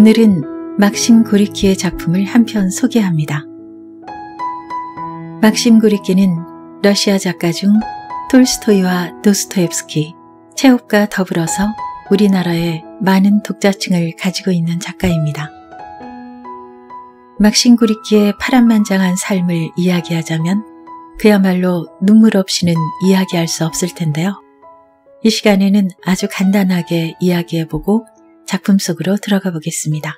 오늘은 막심 구리키의 작품을 한 편 소개합니다. 막심 구리키는 러시아 작가 중 톨스토이와 도스토옙스키, 체홉과 더불어서 우리나라에 많은 독자층을 가지고 있는 작가입니다. 막심 구리키의 파란만장한 삶을 이야기하자면 그야말로 눈물 없이는 이야기할 수 없을 텐데요. 이 시간에는 아주 간단하게 이야기해보고 작품 속으로 들어가 보겠습니다.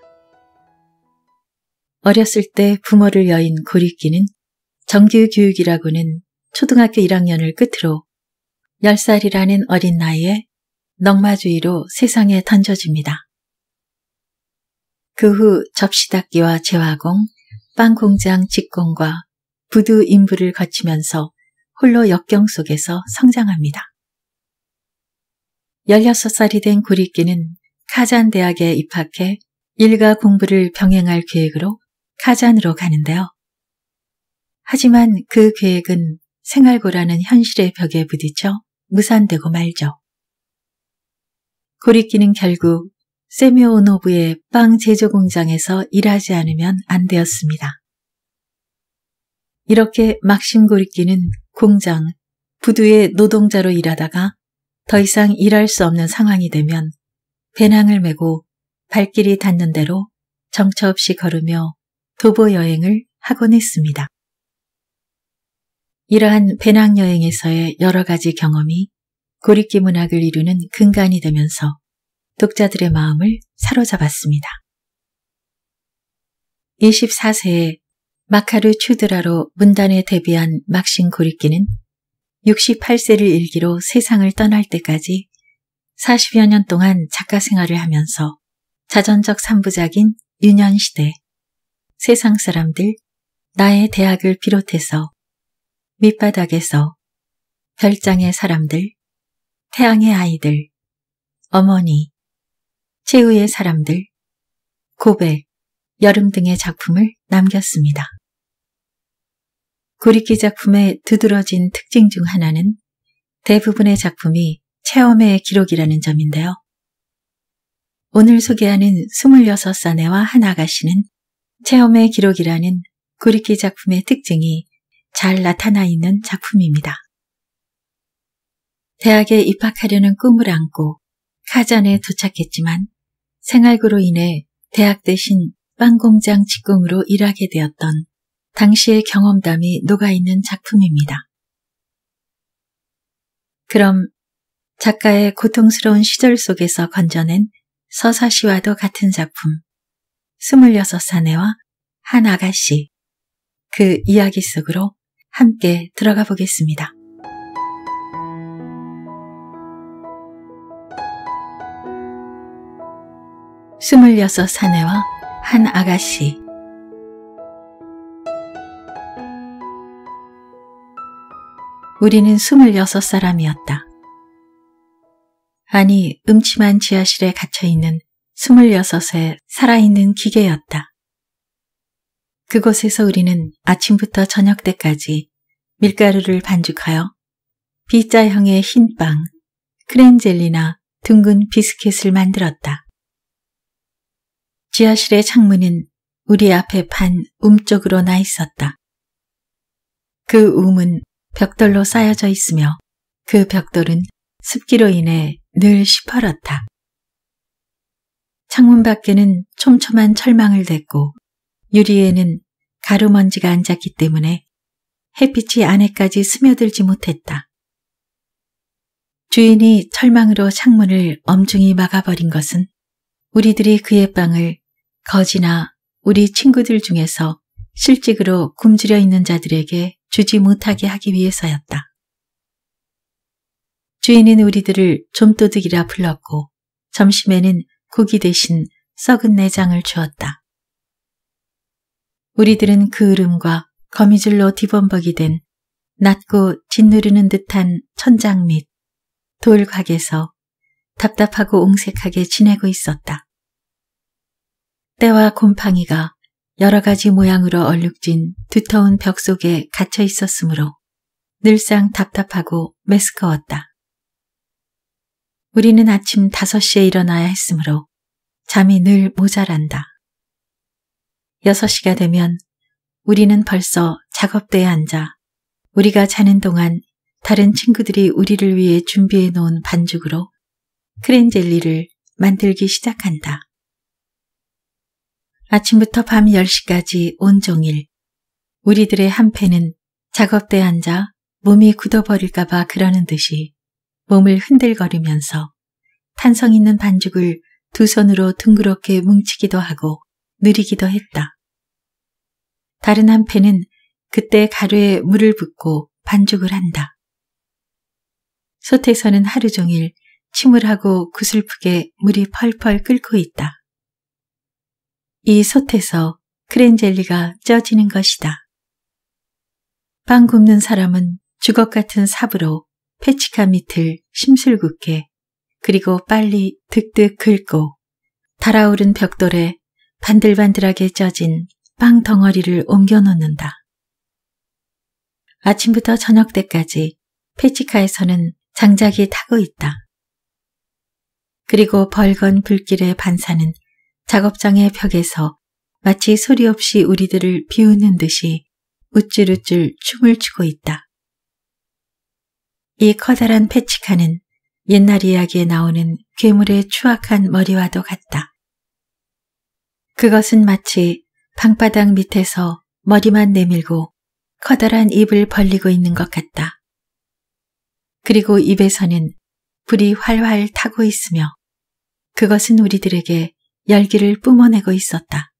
어렸을 때 부모를 여인 고립기는 정규 교육이라고는 초등학교 1학년을 끝으로 10살이라는 어린 나이에 넉마주의로 세상에 던져집니다. 그 후 접시닦기와 재화공, 빵공장 직공과 부두 인부를 거치면서 홀로 역경 속에서 성장합니다. 16살이 된 고립기는 카잔 대학에 입학해 일과 공부를 병행할 계획으로 카잔으로 가는데요. 하지만 그 계획은 생활고라는 현실의 벽에 부딪혀 무산되고 말죠. 고리끼는 결국 세미오노브의 빵 제조 공장에서 일하지 않으면 안 되었습니다. 이렇게 막심 고리끼는 공장, 부두의 노동자로 일하다가 더 이상 일할 수 없는 상황이 되면 배낭을 메고 발길이 닿는 대로 정처 없이 걸으며 도보 여행을 하곤 했습니다. 이러한 배낭 여행에서의 여러 가지 경험이 고립기 문학을 이루는 근간이 되면서 독자들의 마음을 사로잡았습니다. 24세에 마카르 추드라로 문단에 데뷔한 막신 고립기는 68세를 일기로 세상을 떠날 때까지 40여 년 동안 작가 생활을 하면서 자전적 산부작인 유년시대, 세상 사람들, 나의 대학을 비롯해서 밑바닥에서 별장의 사람들, 태양의 아이들, 어머니, 최후의 사람들, 고백, 여름 등의 작품을 남겼습니다. 구리키 작품의 두드러진 특징 중 하나는 대부분의 작품이 체험의 기록이라는 점인데요. 오늘 소개하는 26사내와 한아가씨는 체험의 기록이라는 구리키 작품의 특징이 잘 나타나 있는 작품입니다. 대학에 입학하려는 꿈을 안고 카잔에 도착했지만 생활고로 인해 대학 대신 빵공장 직공으로 일하게 되었던 당시의 경험담이 녹아있는 작품입니다. 그럼 작가의 고통스러운 시절 속에서 건져낸 서사시와도 같은 작품 26사내와 한 아가씨 그 이야기 속으로 함께 들어가 보겠습니다. 26 사내와 한 아가씨 우리는 26 사람이었다. 아니 음침한 지하실에 갇혀있는 26의 살아있는 기계였다. 그곳에서 우리는 아침부터 저녁 때까지 밀가루를 반죽하여 B자형의 흰 빵, 크렌젤리나 둥근 비스킷을 만들었다. 지하실의 창문은 우리 앞에 판 움쪽으로 나 있었다. 그 움은 벽돌로 쌓여져 있으며 그 벽돌은 습기로 인해 늘 시퍼렇다. 창문 밖에는 촘촘한 철망을 댔고 유리에는 가루먼지가 앉았기 때문에 햇빛이 안에까지 스며들지 못했다. 주인이 철망으로 창문을 엄중히 막아버린 것은 우리들이 그의 빵을 거지나 우리 친구들 중에서 실직으로 굶주려 있는 자들에게 주지 못하게 하기 위해서였다. 주인은 우리들을 좀도둑이라 불렀고 점심에는 고기 대신 썩은 내장을 주었다. 우리들은 그 으름과 거미줄로 뒤범벅이 된 낮고 짓누르는 듯한 천장 및 돌곽에서 답답하고 옹색하게 지내고 있었다. 때와 곰팡이가 여러 가지 모양으로 얼룩진 두터운 벽 속에 갇혀 있었으므로 늘상 답답하고 메스꺼웠다. 우리는 아침 5시에 일어나야 했으므로 잠이 늘 모자란다. 6시가 되면 우리는 벌써 작업대에 앉아 우리가 자는 동안 다른 친구들이 우리를 위해 준비해 놓은 반죽으로 크렌젤리를 만들기 시작한다. 아침부터 밤 10시까지 온종일 우리들의 한패는 작업대에 앉아 몸이 굳어버릴까봐 그러는 듯이 몸을 흔들거리면서 탄성 있는 반죽을 두 손으로 둥그렇게 뭉치기도 하고 느리기도 했다. 다른 한 패는 그때 가루에 물을 붓고 반죽을 한다. 솥에서는 하루 종일 침을 하고 구슬프게 물이 펄펄 끓고 있다. 이 솥에서 크렌젤리가 쪄지는 것이다. 빵 굽는 사람은 주걱 같은 삽으로 패치카 밑을 심술궂게 그리고 빨리 득득 긁고 달아오른 벽돌에 반들반들하게 쪄진 빵 덩어리를 옮겨 놓는다. 아침부터 저녁 때까지 페치카에서는 장작이 타고 있다. 그리고 벌건 불길의 반사는 작업장의 벽에서 마치 소리 없이 우리들을 비웃는 듯이 우쭐우쭐 춤을 추고 있다. 이 커다란 패치카는 옛날 이야기에 나오는 괴물의 추악한 머리와도 같다. 그것은 마치 방바닥 밑에서 머리만 내밀고 커다란 입을 벌리고 있는 것 같다. 그리고 입에서는 불이 활활 타고 있으며 그것은 우리들에게 열기를 뿜어내고 있었다.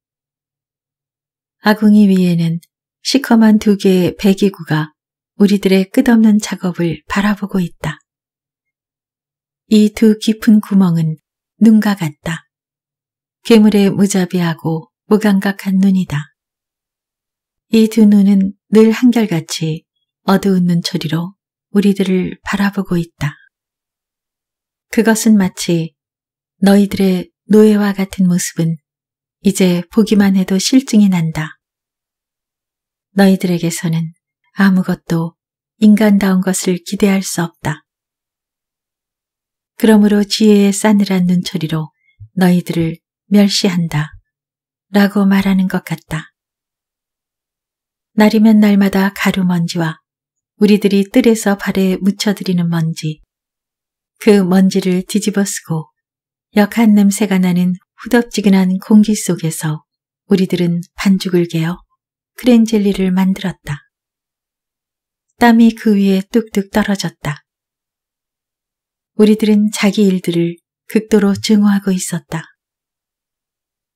아궁이 위에는 시커먼 두 개의 배기구가 우리들의 끝없는 작업을 바라보고 있다. 이 두 깊은 구멍은 눈과 같다. 괴물의 무자비하고 무감각한 눈이다. 이 두 눈은 늘 한결같이 어두운 눈초리로 우리들을 바라보고 있다. 그것은 마치 너희들의 노예와 같은 모습은 이제 보기만 해도 실증이 난다. 너희들에게서는 아무것도 인간다운 것을 기대할 수 없다. 그러므로 지혜의 싸늘한 눈초리로 너희들을 멸시한다. 라고 말하는 것 같다. 날이면 날마다 가루먼지와 우리들이 뜰에서 발에 묻혀드리는 먼지, 그 먼지를 뒤집어 쓰고 역한 냄새가 나는 후덥지근한 공기 속에서 우리들은 반죽을 개어 크렌젤리를 만들었다. 땀이 그 위에 뚝뚝 떨어졌다. 우리들은 자기 일들을 극도로 증오하고 있었다.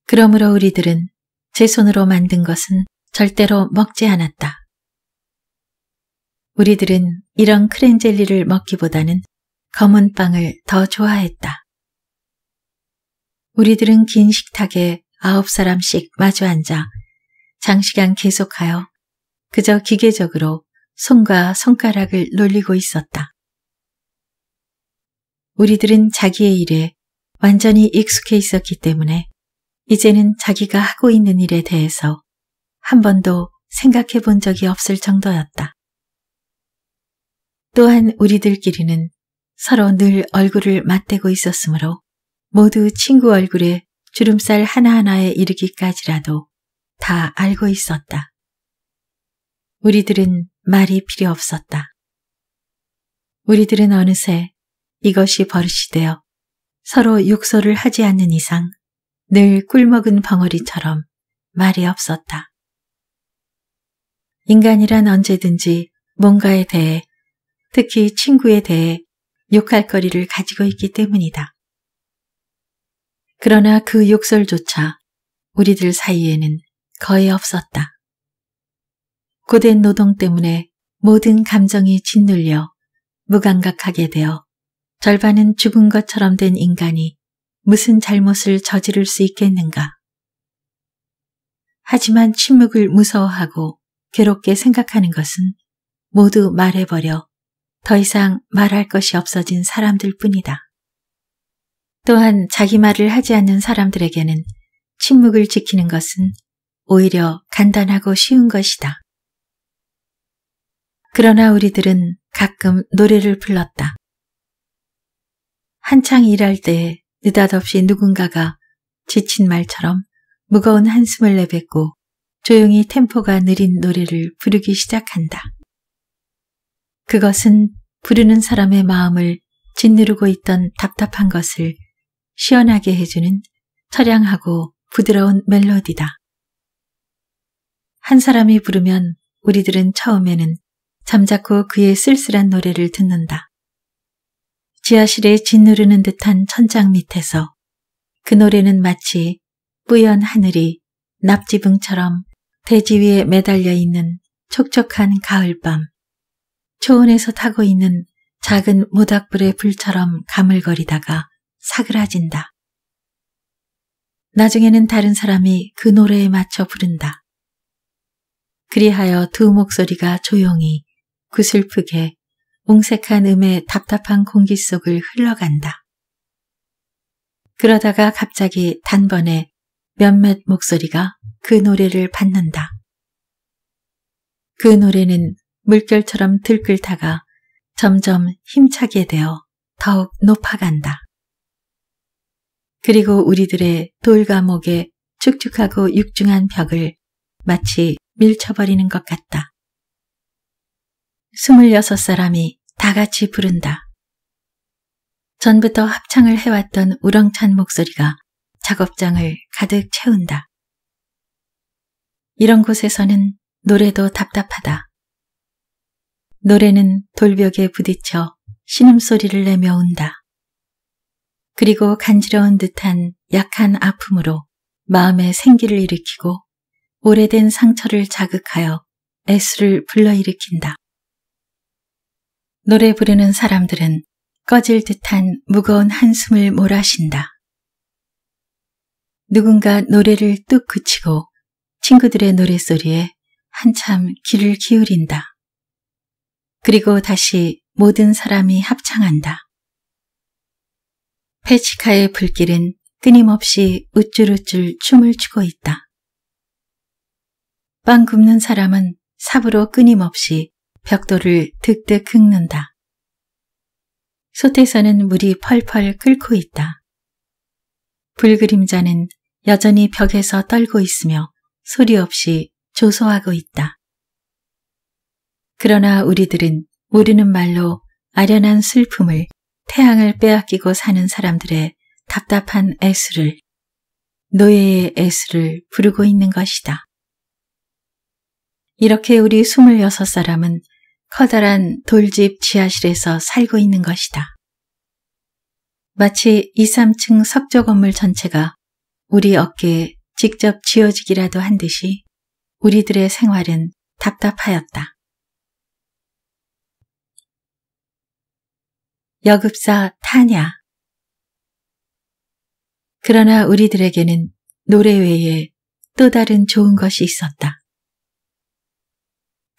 그러므로 우리들은 제 손으로 만든 것은 절대로 먹지 않았다. 우리들은 이런 크렌젤리를 먹기보다는 검은 빵을 더 좋아했다. 우리들은 긴 식탁에 아홉 사람씩 마주 앉아 장시간 계속하여 그저 기계적으로 손과 손가락을 놀리고 있었다. 우리들은 자기의 일에 완전히 익숙해 있었기 때문에 이제는 자기가 하고 있는 일에 대해서 한 번도 생각해 본 적이 없을 정도였다. 또한 우리들끼리는 서로 늘 얼굴을 맞대고 있었으므로 모두 친구 얼굴에 주름살 하나하나에 이르기까지라도 다 알고 있었다. 우리들은 말이 필요 없었다. 우리들은 어느새 이것이 버릇이 되어 서로 욕설을 하지 않는 이상 늘 꿀먹은 벙어리처럼 말이 없었다. 인간이란 언제든지 뭔가에 대해 특히 친구에 대해 욕할 거리를 가지고 있기 때문이다. 그러나 그 욕설조차 우리들 사이에는 거의 없었다. 고된 노동 때문에 모든 감정이 짓눌려 무감각하게 되어 절반은 죽은 것처럼 된 인간이 무슨 잘못을 저지를 수 있겠는가. 하지만 침묵을 무서워하고 괴롭게 생각하는 것은 모두 말해버려 더 이상 말할 것이 없어진 사람들 뿐이다. 또한 자기 말을 하지 않는 사람들에게는 침묵을 지키는 것은 오히려 간단하고 쉬운 것이다. 그러나 우리들은 가끔 노래를 불렀다. 한창 일할 때 느닷없이 누군가가 지친 말처럼 무거운 한숨을 내뱉고 조용히 템포가 느린 노래를 부르기 시작한다. 그것은 부르는 사람의 마음을 짓누르고 있던 답답한 것을 시원하게 해주는 처량하고 부드러운 멜로디다. 한 사람이 부르면 우리들은 처음에는 잠자코 그의 쓸쓸한 노래를 듣는다. 지하실에 짓누르는 듯한 천장 밑에서 그 노래는 마치 뿌연 하늘이 납지붕처럼 대지 위에 매달려 있는 촉촉한 가을밤, 초원에서 타고 있는 작은 모닥불의 불처럼 가물거리다가 사그라진다. 나중에는 다른 사람이 그 노래에 맞춰 부른다. 그리하여 두 목소리가 조용히 구 슬프게 옹색한 음의 답답한 공기 속을 흘러간다. 그러다가 갑자기 단번에 몇몇 목소리가 그 노래를 받는다. 그 노래는 물결처럼 들끓다가 점점 힘차게 되어 더욱 높아간다. 그리고 우리들의 돌과목의 축축하고 육중한 벽을 마치 밀쳐버리는 것 같다. 스물여섯 사람이 다 같이 부른다. 전부터 합창을 해왔던 우렁찬 목소리가 작업장을 가득 채운다. 이런 곳에서는 노래도 답답하다. 노래는 돌벽에 부딪혀 신음소리를 내며 온다 그리고 간지러운 듯한 약한 아픔으로 마음의 생기를 일으키고 오래된 상처를 자극하여 애수를 불러일으킨다. 노래 부르는 사람들은 꺼질 듯한 무거운 한숨을 몰아쉰다. 누군가 노래를 뚝 그치고 친구들의 노래소리에 한참 귀를 기울인다. 그리고 다시 모든 사람이 합창한다. 페치카의 불길은 끊임없이 우쭐우쭐 춤을 추고 있다. 빵 굽는 사람은 삽으로 끊임없이 벽돌을 득득 긁는다. 솥에서는 물이 펄펄 끓고 있다. 불그림자는 여전히 벽에서 떨고 있으며 소리 없이 조소하고 있다. 그러나 우리들은 모르는 말로 아련한 슬픔을 태양을 빼앗기고 사는 사람들의 답답한 애수를 노예의 애수를 부르고 있는 것이다. 이렇게 우리 26사람은 커다란 돌집 지하실에서 살고 있는 것이다. 마치 2, 3층 석조 건물 전체가 우리 어깨에 직접 지어지기라도 한 듯이 우리들의 생활은 답답하였다. 여급사 타냐 그러나 우리들에게는 노래 외에 또 다른 좋은 것이 있었다.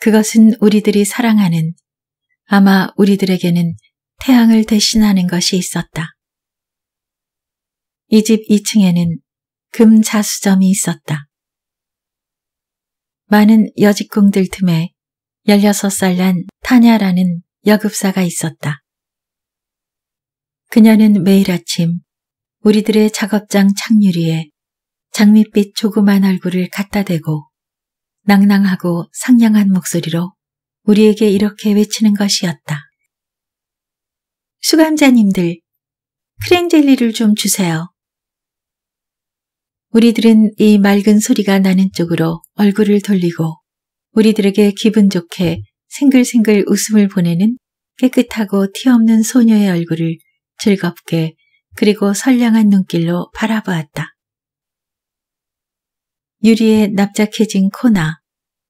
그것은 우리들이 사랑하는 아마 우리들에게는 태양을 대신하는 것이 있었다. 이 집 2층에는 금 자수점이 있었다. 많은 여직공들 틈에 16살 난 타냐라는 여급사가 있었다. 그녀는 매일 아침 우리들의 작업장 창유리에 장밋빛 조그만 얼굴을 갖다 대고 낭낭하고 상냥한 목소리로 우리에게 이렇게 외치는 것이었다. 수감자님들, 크랭젤리를 좀 주세요. 우리들은 이 맑은 소리가 나는 쪽으로 얼굴을 돌리고 우리들에게 기분 좋게 생글생글 웃음을 보내는 깨끗하고 티없는 소녀의 얼굴을 즐겁게 그리고 선량한 눈길로 바라보았다. 유리에 납작해진 코나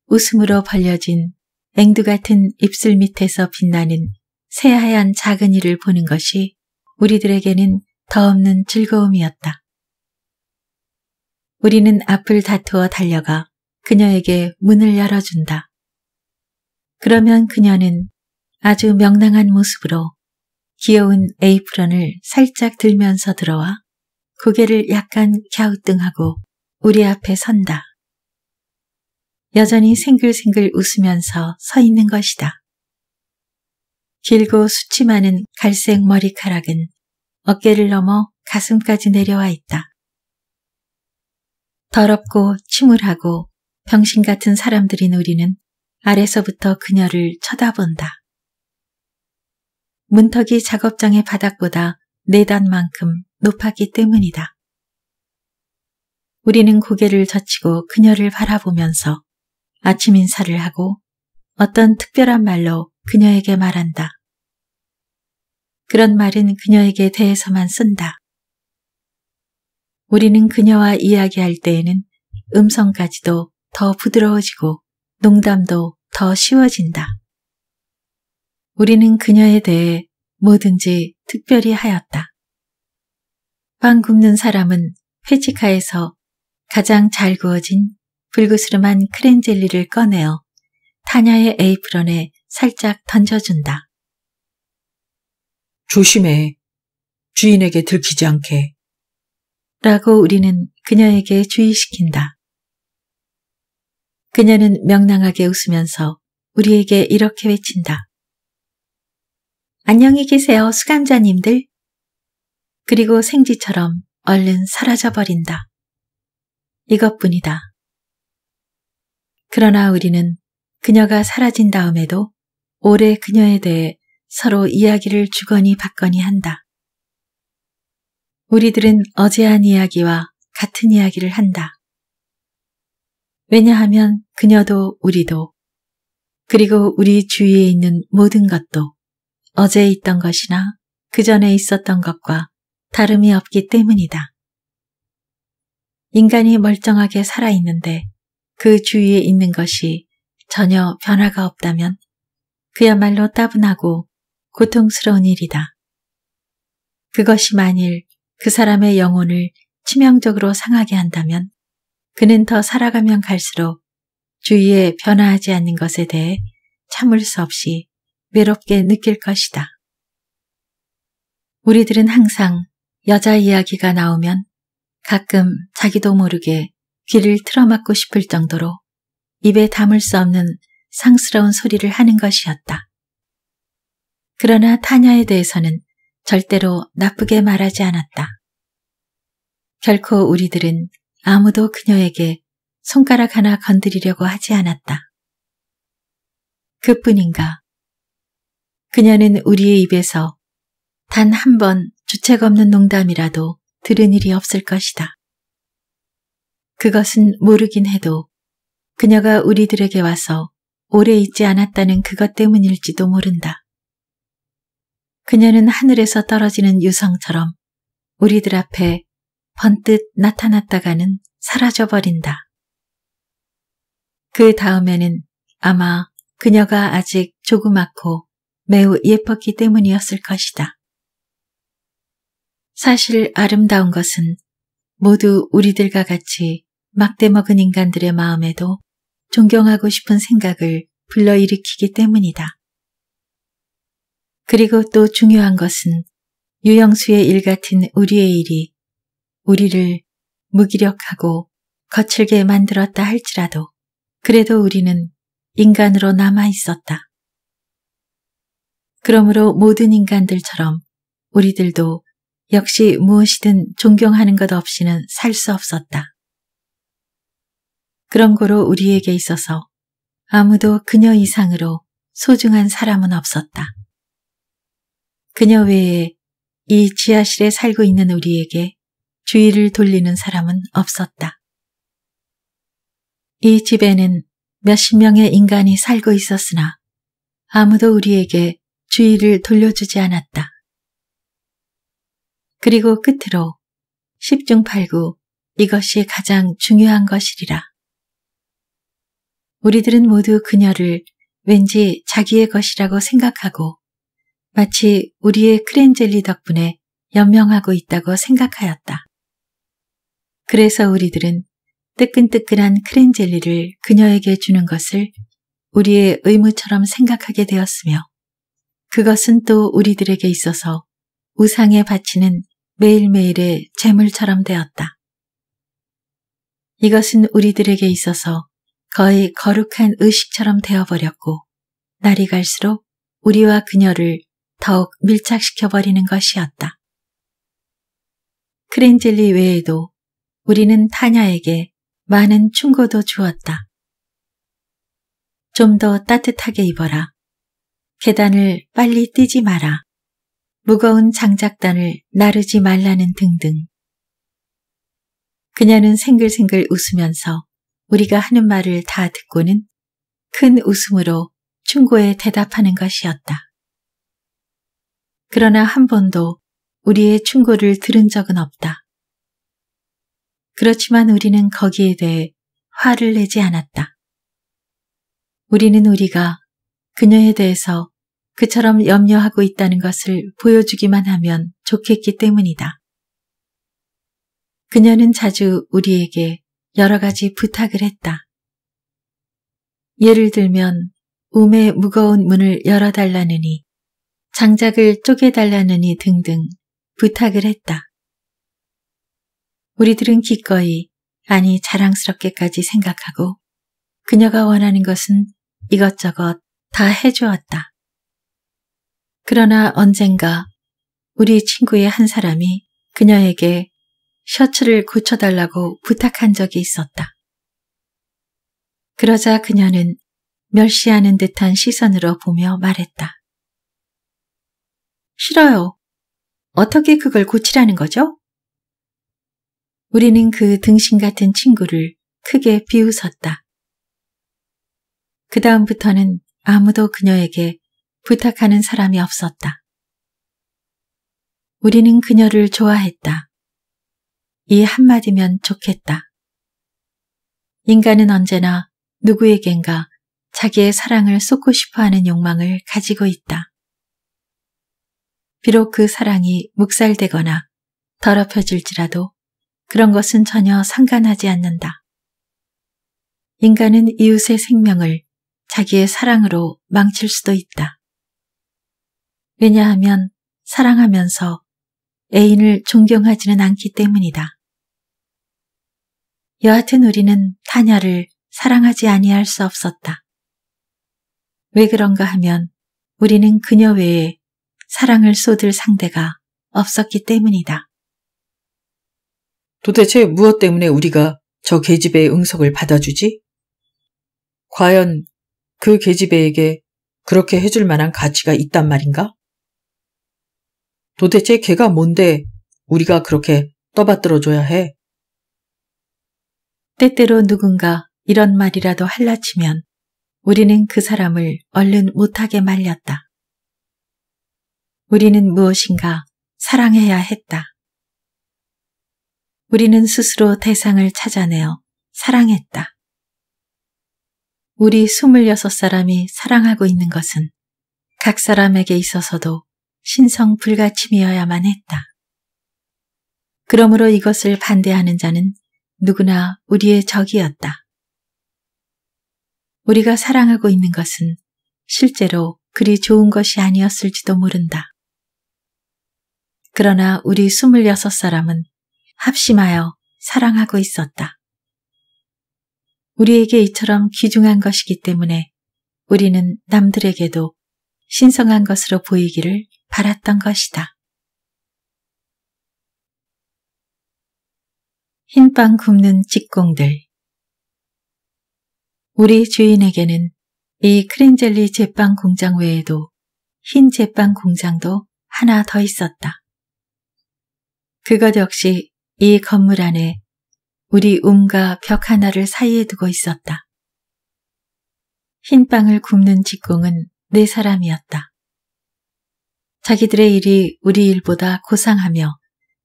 웃음으로 벌려진 앵두 같은 입술 밑에서 빛나는 새하얀 작은 이를 보는 것이 우리들에게는 더없는 즐거움이었다. 우리는 앞을 다투어 달려가 그녀에게 문을 열어준다. 그러면 그녀는 아주 명랑한 모습으로 귀여운 에이프런을 살짝 들면서 들어와 고개를 약간 갸우뚱하고 우리 앞에 선다. 여전히 생글생글 웃으면서 서 있는 것이다. 길고 수치 많은 갈색 머리카락은 어깨를 넘어 가슴까지 내려와 있다. 더럽고 침울하고 병신 같은 사람들인 우리는 아래서부터 그녀를 쳐다본다. 문턱이 작업장의 바닥보다 네 단만큼 높았기 때문이다. 우리는 고개를 젖히고 그녀를 바라보면서 아침 인사를 하고 어떤 특별한 말로 그녀에게 말한다. 그런 말은 그녀에게 대해서만 쓴다. 우리는 그녀와 이야기할 때에는 음성까지도 더 부드러워지고 농담도 더 쉬워진다. 우리는 그녀에 대해 뭐든지 특별히 하였다. 빵 굽는 사람은 회치카에서 가장 잘 구워진 불그스름한 크렌젤리를 꺼내어 타냐의 에이프런에 살짝 던져준다. 조심해. 주인에게 들키지 않게. 라고 우리는 그녀에게 주의시킨다. 그녀는 명랑하게 웃으면서 우리에게 이렇게 외친다. 안녕히 계세요, 수감자님들. 그리고 생쥐처럼 얼른 사라져버린다. 이것뿐이다. 그러나 우리는 그녀가 사라진 다음에도 오래 그녀에 대해 서로 이야기를 주거니 받거니 한다. 우리들은 어제 한 이야기와 같은 이야기를 한다. 왜냐하면 그녀도 우리도 그리고 우리 주위에 있는 모든 것도 어제 있던 것이나 그 전에 있었던 것과 다름이 없기 때문이다. 인간이 멀쩡하게 살아있는데 그 주위에 있는 것이 전혀 변화가 없다면 그야말로 따분하고 고통스러운 일이다. 그것이 만일 그 사람의 영혼을 치명적으로 상하게 한다면 그는 더 살아가면 갈수록 주위에 변화하지 않는 것에 대해 참을 수 없이 외롭게 느낄 것이다. 우리들은 항상 여자 이야기가 나오면 가끔 자기도 모르게 귀를 틀어막고 싶을 정도로 입에 담을 수 없는 상스러운 소리를 하는 것이었다. 그러나 타냐에 대해서는 절대로 나쁘게 말하지 않았다. 결코 우리들은 아무도 그녀에게 손가락 하나 건드리려고 하지 않았다. 그뿐인가. 그녀는 우리의 입에서 단 한 번 주책 없는 농담이라도 들은 일이 없을 것이다. 그것은 모르긴 해도 그녀가 우리들에게 와서 오래 있지 않았다는 그것 때문일지도 모른다. 그녀는 하늘에서 떨어지는 유성처럼 우리들 앞에 번뜻 나타났다가는 사라져버린다. 그 다음에는 아마 그녀가 아직 조그맣고 매우 예뻤기 때문이었을 것이다. 사실 아름다운 것은 모두 우리들과 같이 막대먹은 인간들의 마음에도 존경하고 싶은 생각을 불러일으키기 때문이다. 그리고 또 중요한 것은 유영수의 일 같은 우리의 일이 우리를 무기력하고 거칠게 만들었다 할지라도 그래도 우리는 인간으로 남아 있었다. 그러므로 모든 인간들처럼 우리들도 역시 무엇이든 존경하는 것 없이는 살 수 없었다. 그런 거로 우리에게 있어서 아무도 그녀 이상으로 소중한 사람은 없었다. 그녀 외에 이 지하실에 살고 있는 우리에게 주의를 돌리는 사람은 없었다. 이 집에는 몇십 명의 인간이 살고 있었으나 아무도 우리에게 주의를 돌려주지 않았다. 그리고 끝으로 10중 8구 이것이 가장 중요한 것이리라. 우리들은 모두 그녀를 왠지 자기의 것이라고 생각하고 마치 우리의 크렌젤리 덕분에 연명하고 있다고 생각하였다. 그래서 우리들은 뜨끈뜨끈한 크렌젤리를 그녀에게 주는 것을 우리의 의무처럼 생각하게 되었으며 그것은 또 우리들에게 있어서 우상에 바치는 매일매일의 재물처럼 되었다. 이것은 우리들에게 있어서 거의 거룩한 의식처럼 되어버렸고 날이 갈수록 우리와 그녀를 더욱 밀착시켜버리는 것이었다. 크렌젤리 외에도 우리는 타냐에게 많은 충고도 주었다. 좀 더 따뜻하게 입어라. 계단을 빨리 뛰지 마라. 무거운 장작단을 나르지 말라는 등등. 그녀는 생글생글 웃으면서 우리가 하는 말을 다 듣고는 큰 웃음으로 충고에 대답하는 것이었다. 그러나 한 번도 우리의 충고를 들은 적은 없다. 그렇지만 우리는 거기에 대해 화를 내지 않았다. 우리는 우리가 그녀에 대해서 그처럼 염려하고 있다는 것을 보여주기만 하면 좋겠기 때문이다. 그녀는 자주 우리에게 여러 가지 부탁을 했다. 예를 들면 우매 무거운 문을 열어달라느니 장작을 쪼개달라느니 등등 부탁을 했다. 우리들은 기꺼이 아니 자랑스럽게까지 생각하고 그녀가 원하는 것은 이것저것 다 해주었다. 그러나 언젠가 우리 친구의 한 사람이 그녀에게 셔츠를 고쳐달라고 부탁한 적이 있었다. 그러자 그녀는 멸시하는 듯한 시선으로 보며 말했다. 싫어요. 어떻게 그걸 고치라는 거죠? 우리는 그 등신 같은 친구를 크게 비웃었다. 그 다음부터는 아무도 그녀에게 부탁하는 사람이 없었다. 우리는 그녀를 좋아했다. 이 한마디면 좋겠다. 인간은 언제나 누구에겐가 자기의 사랑을 쏟고 싶어 하는 욕망을 가지고 있다. 비록 그 사랑이 묵살되거나 더럽혀질지라도 그런 것은 전혀 상관하지 않는다. 인간은 이웃의 생명을 자기의 사랑으로 망칠 수도 있다. 왜냐하면 사랑하면서 애인을 존경하지는 않기 때문이다. 여하튼 우리는 타냐를 사랑하지 아니할 수 없었다. 왜 그런가 하면 우리는 그녀 외에 사랑을 쏟을 상대가 없었기 때문이다. 도대체 무엇 때문에 우리가 저 계집애의 응석을 받아주지? 과연 그 계집애에게 그렇게 해줄 만한 가치가 있단 말인가? 도대체 걔가 뭔데 우리가 그렇게 떠받들어줘야 해? 때때로 누군가 이런 말이라도 할라치면 우리는 그 사람을 얼른 못하게 말렸다. 우리는 무엇인가 사랑해야 했다. 우리는 스스로 대상을 찾아내어 사랑했다. 우리 26사람이 사랑하고 있는 것은 각 사람에게 있어서도 신성 불가침이어야만 했다. 그러므로 이것을 반대하는 자는 누구나 우리의 적이었다. 우리가 사랑하고 있는 것은 실제로 그리 좋은 것이 아니었을지도 모른다. 그러나 우리 26사람은 합심하여 사랑하고 있었다. 우리에게 이처럼 귀중한 것이기 때문에 우리는 남들에게도 신성한 것으로 보이기를 바랐던 것이다. 흰빵 굽는 직공들 우리 주인에게는 이 크린젤리 제빵 공장 외에도 흰 제빵 공장도 하나 더 있었다. 그것 역시 이 건물 안에 우리 움과 벽 하나를 사이에 두고 있었다. 흰 빵을 굽는 직공은 네 사람이었다. 자기들의 일이 우리 일보다 고상하며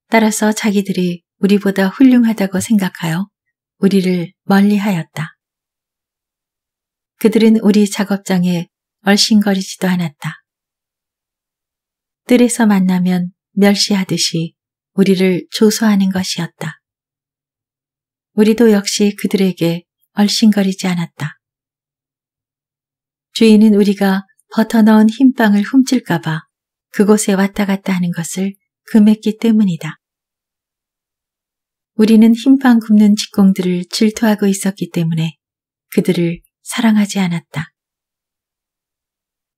따라서 자기들이 우리보다 훌륭하다고 생각하여 우리를 멀리 하였다. 그들은 우리 작업장에 얼씬거리지도 않았다. 뜰에서 만나면 멸시하듯이 우리를 조소하는 것이었다. 우리도 역시 그들에게 얼씬거리지 않았다. 주인은 우리가 버터 넣은 흰빵을 훔칠까봐 그곳에 왔다 갔다 하는 것을 금했기 때문이다. 우리는 흰판 굽는 직공들을 질투하고 있었기 때문에 그들을 사랑하지 않았다.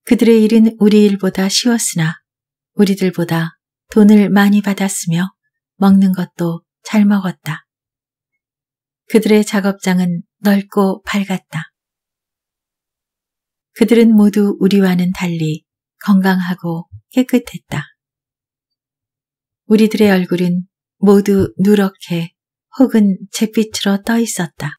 그들의 일은 우리 일보다 쉬웠으나 우리들보다 돈을 많이 받았으며 먹는 것도 잘 먹었다. 그들의 작업장은 넓고 밝았다. 그들은 모두 우리와는 달리 건강하고 깨끗했다. 우리들의 얼굴은 모두 누렇게 혹은 잿빛으로 떠 있었다.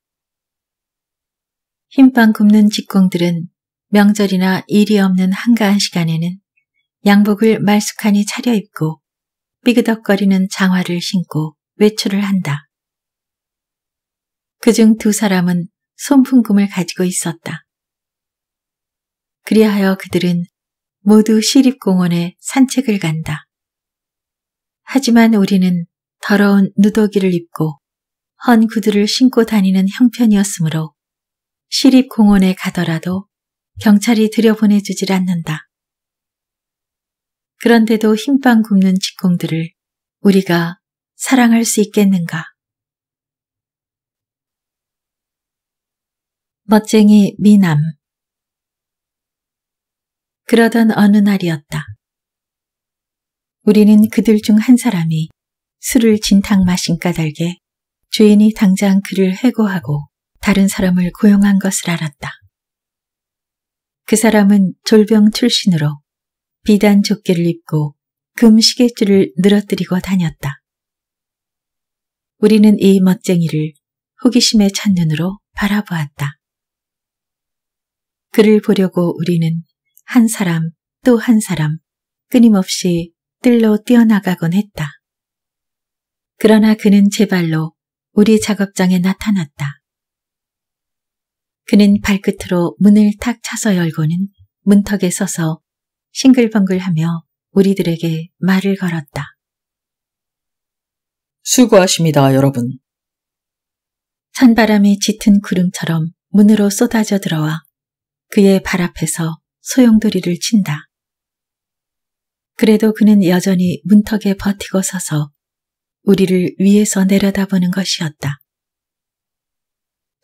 흰빵 굽는 직공들은 명절이나 일이 없는 한가한 시간에는 양복을 말쑥하니 차려입고 삐그덕거리는 장화를 신고 외출을 한다. 그중 두 사람은 손풍금을 가지고 있었다. 그리하여 그들은 모두 시립공원에 산책을 간다. 하지만 우리는 더러운 누더기를 입고 헌 구두를 신고 다니는 형편이었으므로 시립공원에 가더라도 경찰이 들여보내주질 않는다. 그런데도 흰빵 굽는 직공들을 우리가 사랑할 수 있겠는가? 멋쟁이 미남 그러던 어느 날이었다. 우리는 그들 중 한 사람이 술을 진탕 마신 까닭에 주인이 당장 그를 해고하고 다른 사람을 고용한 것을 알았다. 그 사람은 졸병 출신으로 비단 조끼를 입고 금 시계줄을 늘어뜨리고 다녔다. 우리는 이 멋쟁이를 호기심의 찬눈으로 바라보았다. 그를 보려고 우리는 한 사람 또 한 사람 끊임없이 뜰로 뛰어나가곤 했다. 그러나 그는 제발로 우리 작업장에 나타났다. 그는 발끝으로 문을 탁 차서 열고는 문턱에 서서 싱글벙글하며 우리들에게 말을 걸었다. 수고하십니다, 여러분. 찬바람이 짙은 구름처럼 문으로 쏟아져 들어와 그의 발 앞에서 소용돌이를 친다. 그래도 그는 여전히 문턱에 버티고 서서 우리를 위에서 내려다보는 것이었다.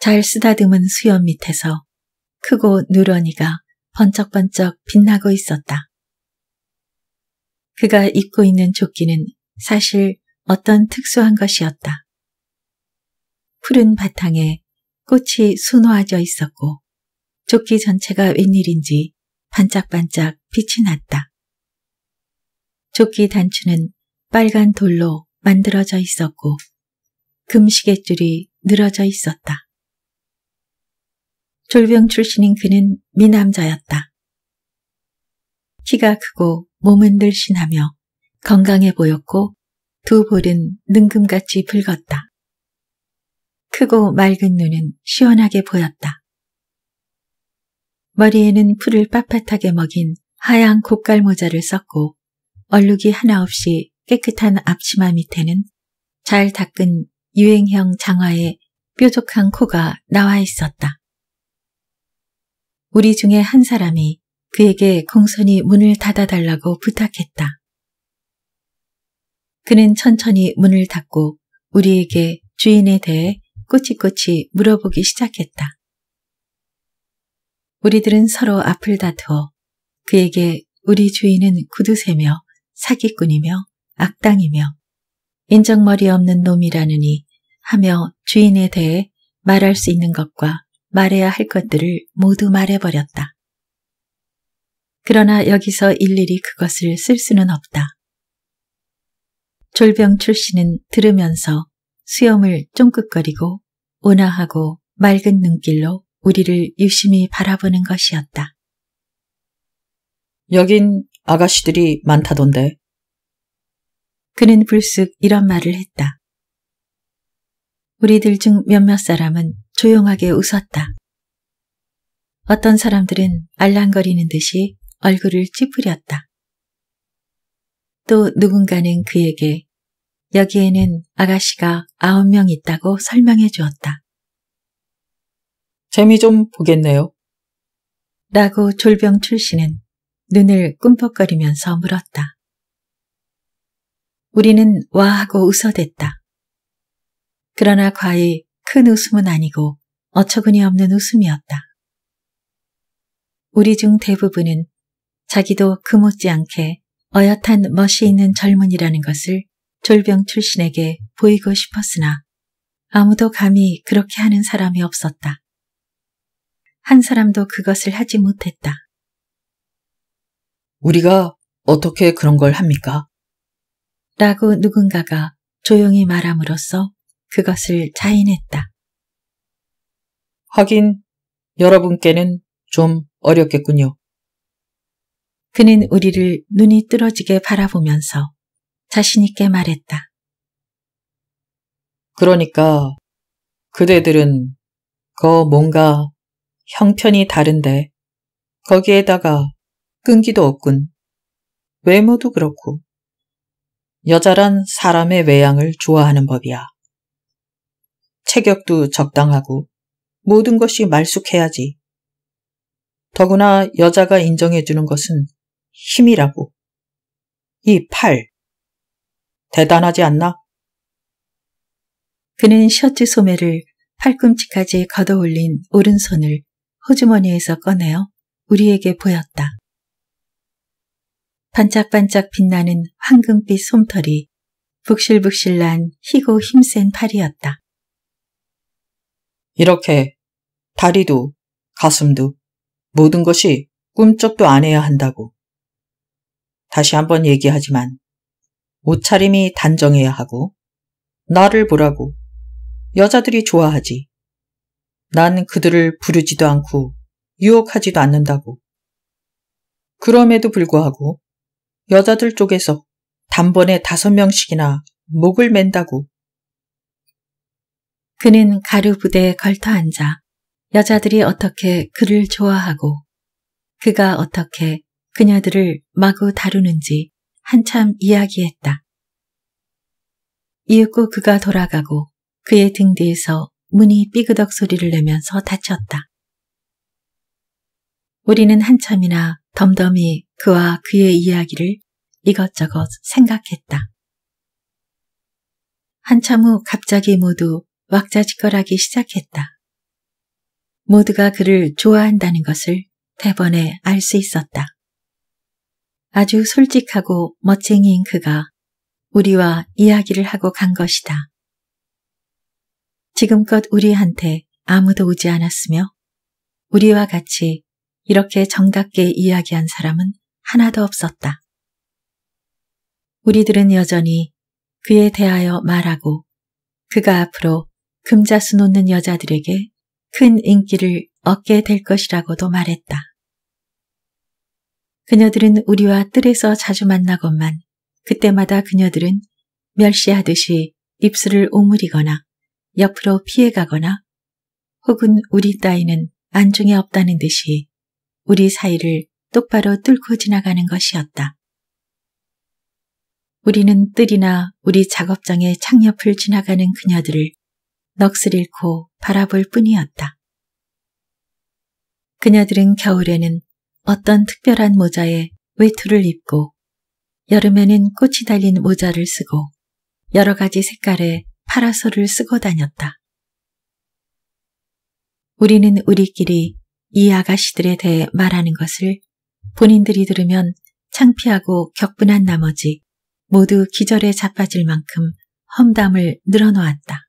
잘 쓰다듬은 수염 밑에서 크고 누런이가 번쩍번쩍 빛나고 있었다. 그가 입고 있는 조끼는 사실 어떤 특수한 것이었다. 푸른 바탕에 꽃이 수놓아져 있었고 조끼 전체가 웬일인지 반짝반짝 빛이 났다. 조끼 단추는 빨간 돌로 만들어져 있었고 금시계줄이 늘어져 있었다. 졸병 출신인 그는 미남자였다. 키가 크고 몸은 늘씬하며 건강해 보였고 두 볼은 능금같이 붉었다. 크고 맑은 눈은 시원하게 보였다. 머리에는 풀을 빳빳하게 먹인 하얀 고깔 모자를 썼고 얼룩이 하나 없이 깨끗한 앞치마 밑에는 잘 닦은 유행형 장화에 뾰족한 코가 나와 있었다. 우리 중에 한 사람이 그에게 공손히 문을 닫아달라고 부탁했다. 그는 천천히 문을 닫고 우리에게 주인에 대해 꼬치꼬치 물어보기 시작했다. 우리들은 서로 앞을 다투어 그에게 우리 주인은 구두쇠며 사기꾼이며 악당이며 인정머리 없는 놈이라느니 하며 주인에 대해 말할 수 있는 것과 말해야 할 것들을 모두 말해버렸다. 그러나 여기서 일일이 그것을 쓸 수는 없다. 졸병출 신은 들으면서 수염을 쫑긋거리고 온화하고 맑은 눈길로 우리를 유심히 바라보는 것이었다. 여긴 아가씨들이 많다던데. 그는 불쑥 이런 말을 했다. 우리들 중 몇몇 사람은 조용하게 웃었다. 어떤 사람들은 알랑거리는 듯이 얼굴을 찌푸렸다. 또 누군가는 그에게 여기에는 아가씨가 아홉 명 있다고 설명해 주었다. 재미 좀 보겠네요. 라고 졸병 출신은 눈을 꿈뻑거리면서 물었다. 우리는 와하고 웃어댔다. 그러나 과히 큰 웃음은 아니고 어처구니 없는 웃음이었다. 우리 중 대부분은 자기도 그 못지않게 어엿한 멋이 있는 젊은이라는 것을 졸병 출신에게 보이고 싶었으나 아무도 감히 그렇게 하는 사람이 없었다. 한 사람도 그것을 하지 못했다. 우리가 어떻게 그런 걸 합니까? 라고 누군가가 조용히 말함으로써 그것을 자인했다. 하긴 여러분께는 좀 어렵겠군요. 그는 우리를 눈이 뚫어지게 바라보면서 자신있게 말했다. 그러니까 그대들은 거 뭔가 형편이 다른데 거기에다가 끈기도 없군. 외모도 그렇고. 여자란 사람의 외양을 좋아하는 법이야. 체격도 적당하고 모든 것이 말쑥해야지. 더구나 여자가 인정해주는 것은 힘이라고. 이 팔. 대단하지 않나? 그는 셔츠 소매를 팔꿈치까지 걷어올린 오른손을 호주머니에서 꺼내어 우리에게 보였다. 반짝반짝 빛나는 황금빛 솜털이 북실북실난 희고 힘센 팔이었다. 이렇게 다리도 가슴도 모든 것이 꿈쩍도 안 해야 한다고. 다시 한번 얘기하지만 옷차림이 단정해야 하고 나를 보라고 여자들이 좋아하지 난 그들을 부르지도 않고 유혹하지도 않는다고. 그럼에도 불구하고 여자들 쪽에서 단번에 다섯 명씩이나 목을 맨다고. 그는 가루 부대에 걸터 앉아 여자들이 어떻게 그를 좋아하고 그가 어떻게 그녀들을 마구 다루는지 한참 이야기했다. 이윽고 그가 돌아가고 그의 등 뒤에서 문이 삐그덕 소리를 내면서 닫혔다. 우리는 한참이나 덤덤히 그와 그의 이야기를 이것저것 생각했다. 한참 후 갑자기 모두 왁자지껄하기 시작했다. 모두가 그를 좋아한다는 것을 대번에 알 수 있었다. 아주 솔직하고 멋쟁이인 그가 우리와 이야기를 하고 간 것이다. 지금껏 우리한테 아무도 오지 않았으며 우리와 같이 이렇게 정답게 이야기한 사람은 하나도 없었다. 우리들은 여전히 그에 대하여 말하고 그가 앞으로 금자수 놓는 여자들에게 큰 인기를 얻게 될 것이라고도 말했다. 그녀들은 우리와 뜰에서 자주 만나건만 그때마다 그녀들은 멸시하듯이 입술을 오므리거나 옆으로 피해가거나 혹은 우리 따위는 안중에 없다는 듯이 우리 사이를 똑바로 뚫고 지나가는 것이었다. 우리는 뜰이나 우리 작업장의 창옆을 지나가는 그녀들을 넋을 잃고 바라볼 뿐이었다. 그녀들은 겨울에는 어떤 특별한 모자에 외투를 입고 여름에는 꽃이 달린 모자를 쓰고 여러 가지 색깔의 파라솔을 쓰고 다녔다. 우리는 우리끼리 이 아가씨들에 대해 말하는 것을 본인들이 들으면 창피하고 격분한 나머지 모두 기절에 자빠질 만큼 험담을 늘어놓았다.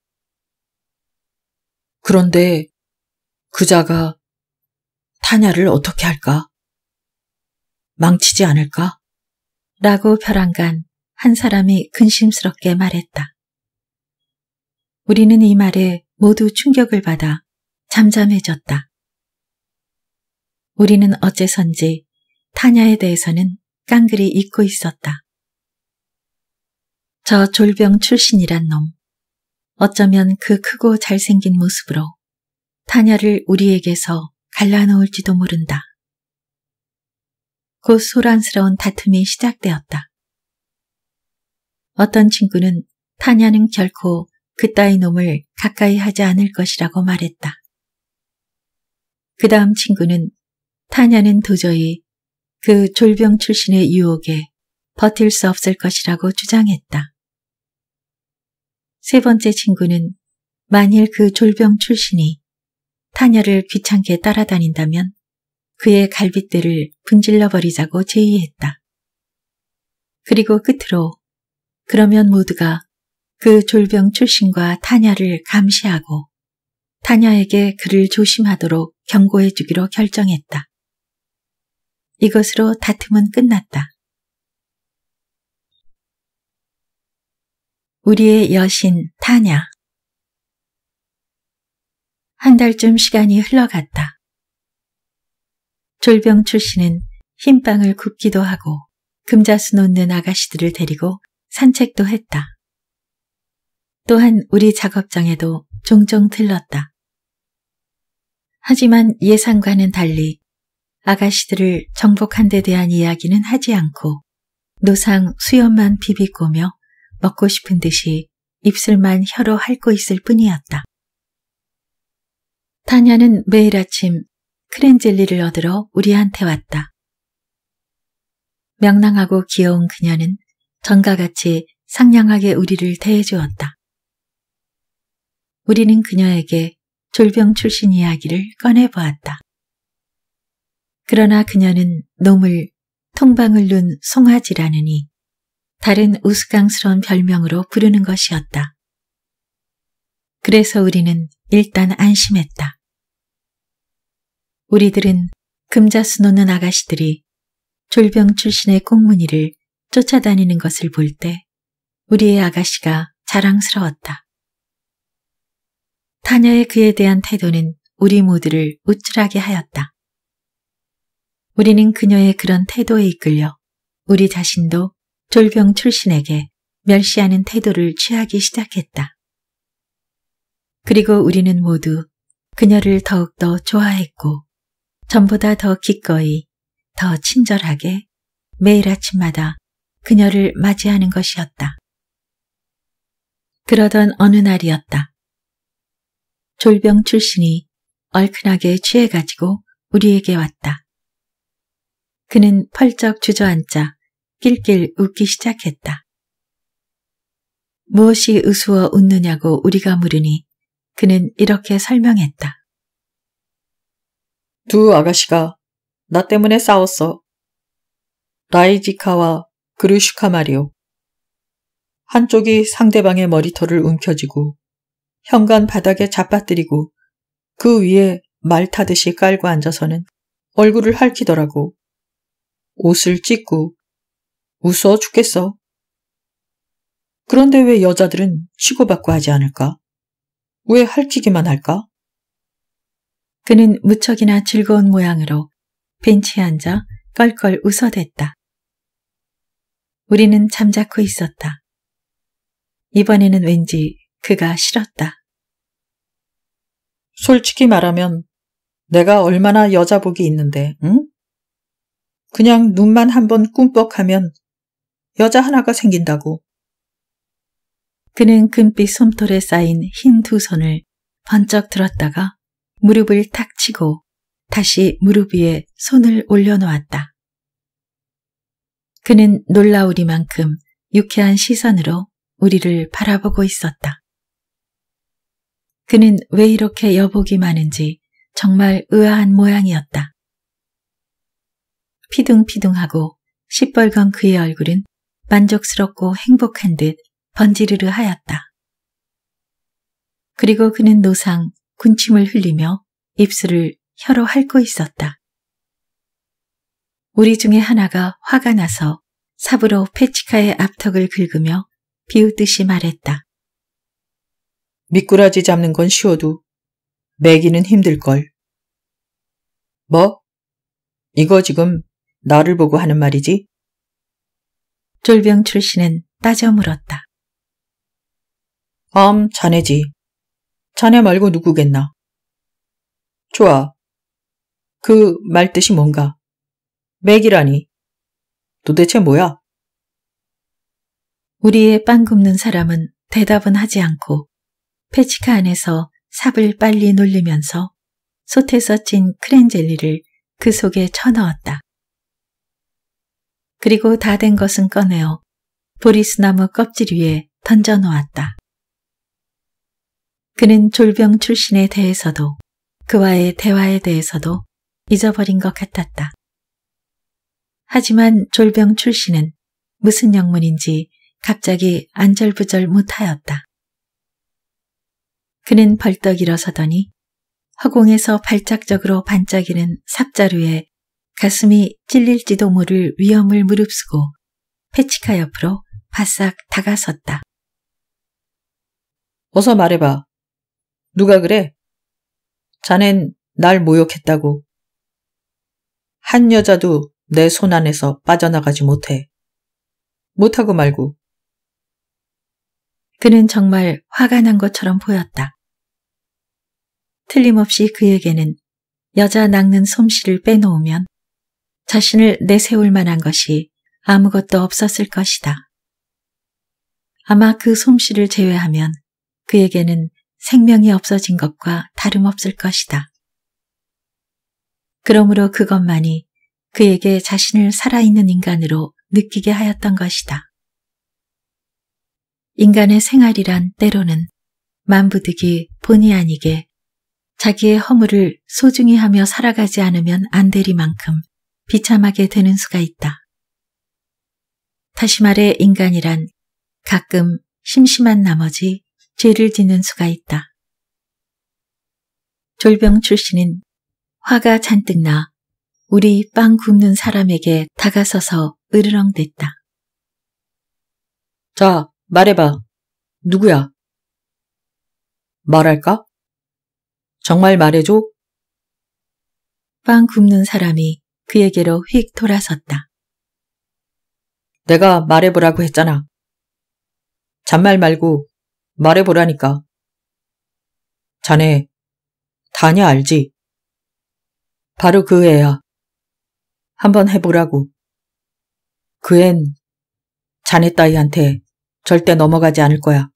그런데 그자가 타냐를 어떻게 할까? 망치지 않을까? 라고 벼랑간 한 사람이 근심스럽게 말했다. 우리는 이 말에 모두 충격을 받아 잠잠해졌다. 우리는 어째선지 타냐에 대해서는 깡그리 잊고 있었다. 저 졸병 출신이란 놈. 어쩌면 그 크고 잘생긴 모습으로 타냐를 우리에게서 갈라놓을지도 모른다. 곧 소란스러운 다툼이 시작되었다. 어떤 친구는 타냐는 결코 그따위 놈을 가까이 하지 않을 것이라고 말했다. 그 다음 친구는 타냐는 도저히 그 졸병 출신의 유혹에 버틸 수 없을 것이라고 주장했다. 세 번째 친구는 만일 그 졸병 출신이 타냐를 귀찮게 따라다닌다면 그의 갈빗대를 분질러버리자고 제의했다. 그리고 끝으로 그러면 모두가 그 졸병 출신과 타냐를 감시하고 타냐에게 그를 조심하도록 경고해 주기로 결정했다. 이것으로 다툼은 끝났다. 우리의 여신 타냐 한 달쯤 시간이 흘러갔다. 졸병 출신은 흰빵을 굽기도 하고 금자수 놓는 아가씨들을 데리고 산책도 했다. 또한 우리 작업장에도 종종 들렀다. 하지만 예상과는 달리 아가씨들을 정복한 데 대한 이야기는 하지 않고 노상 수염만 비비꼬며 먹고 싶은 듯이 입술만 혀로 핥고 있을 뿐이었다. 타냐는 매일 아침 크렌젤리를 얻으러 우리한테 왔다. 명랑하고 귀여운 그녀는 전과 같이 상냥하게 우리를 대해주었다. 우리는 그녀에게 졸병 출신 이야기를 꺼내보았다. 그러나 그녀는 놈을 통방을 눈 송아지라느니 다른 우스꽝스러운 별명으로 부르는 것이었다. 그래서 우리는 일단 안심했다. 우리들은 금자수 노는 아가씨들이 졸병 출신의 꽁무니를 쫓아다니는 것을 볼 때 우리의 아가씨가 자랑스러웠다. 타녀의 그에 대한 태도는 우리 모두를 우쭐하게 하였다. 우리는 그녀의 그런 태도에 이끌려 우리 자신도 졸병 출신에게 멸시하는 태도를 취하기 시작했다. 그리고 우리는 모두 그녀를 더욱더 좋아했고 전보다 더 기꺼이 더 친절하게 매일 아침마다 그녀를 맞이하는 것이었다. 그러던 어느 날이었다. 졸병 출신이 얼큰하게 취해가지고 우리에게 왔다. 그는 펄쩍 주저앉자 낄낄 웃기 시작했다. 무엇이 우스워 웃느냐고 우리가 물으니 그는 이렇게 설명했다. 두 아가씨가 나 때문에 싸웠어. 라이지카와 그루슈카 말이오. 한쪽이 상대방의 머리털을 움켜쥐고 현관 바닥에 잡아뜨리고 그 위에 말 타듯이 깔고 앉아서는 얼굴을 핥히더라고. 옷을 찢고 웃어 죽겠어. 그런데 왜 여자들은 치고받고 하지 않을까? 왜 핥히기만 할까? 그는 무척이나 즐거운 모양으로 벤치에 앉아 껄껄 웃어댔다. 우리는 잠자코 있었다. 이번에는 왠지 그가 싫었다. 솔직히 말하면 내가 얼마나 여자 복이 있는데, 응? 그냥 눈만 한번 꿈뻑하면 여자 하나가 생긴다고. 그는 금빛 솜털에 쌓인 흰 두 손을 번쩍 들었다가 무릎을 탁 치고 다시 무릎 위에 손을 올려놓았다. 그는 놀라우리만큼 유쾌한 시선으로 우리를 바라보고 있었다. 그는 왜 이렇게 여복이 많은지 정말 의아한 모양이었다. 피둥피둥하고 시뻘건 그의 얼굴은 만족스럽고 행복한 듯 번지르르 하였다. 그리고 그는 노상 군침을 흘리며 입술을 혀로 핥고 있었다. 우리 중에 하나가 화가 나서 삽으로 페치카의 앞턱을 긁으며 비웃듯이 말했다. 미꾸라지 잡는 건 쉬워도 매기는 힘들걸. 뭐? 이거 지금 나를 보고 하는 말이지? 졸병 출신은 따져 물었다. 암 자네지. 자네 말고 누구겠나? 좋아. 그 말 뜻이 뭔가? 맥이라니. 도대체 뭐야? 우리의 빵 굽는 사람은 대답은 하지 않고 페치카 안에서 삽을 빨리 놀리면서 솥에서 찐 크렌젤리를 그 속에 쳐넣었다. 그리고 다 된 것은 꺼내어 보리스나무 껍질 위에 던져놓았다. 그는 졸병 출신에 대해서도 그와의 대화에 대해서도 잊어버린 것 같았다. 하지만 졸병 출신은 무슨 영문인지 갑자기 안절부절 못하였다. 그는 벌떡 일어서더니 허공에서 발작적으로 반짝이는 삽자루에 가슴이 찔릴지도 모를 위험을 무릅쓰고 패치카 옆으로 바싹 다가섰다. 어서 말해봐. 누가 그래? 자넨 날 모욕했다고. 한 여자도 내 손 안에서 빠져나가지 못해. 못하고 말고. 그는 정말 화가 난 것처럼 보였다. 틀림없이 그에게는 여자 낚는 솜씨를 빼놓으면 자신을 내세울 만한 것이 아무것도 없었을 것이다. 아마 그 솜씨를 제외하면 그에게는 생명이 없어진 것과 다름없을 것이다. 그러므로 그것만이 그에게 자신을 살아있는 인간으로 느끼게 하였던 것이다. 인간의 생활이란 때로는 만부득이 본의 아니게 자기의 허물을 소중히 하며 살아가지 않으면 안 되리만큼 비참하게 되는 수가 있다. 다시 말해 인간이란 가끔 심심한 나머지 죄를 짓는 수가 있다. 졸병 출신은 화가 잔뜩 나 우리 빵 굽는 사람에게 다가서서 으르렁댔다. 자, 말해봐. 누구야? 말할까? 정말 말해줘? 빵 굽는 사람이 그에게로 휙 돌아섰다. 내가 말해보라고 했잖아. 잔말 말고 말해보라니까. 자네, 다녀 알지? 바로 그 애야. 한번 해보라고. 그 앤, 자네 따위한테 절대 넘어가지 않을 거야.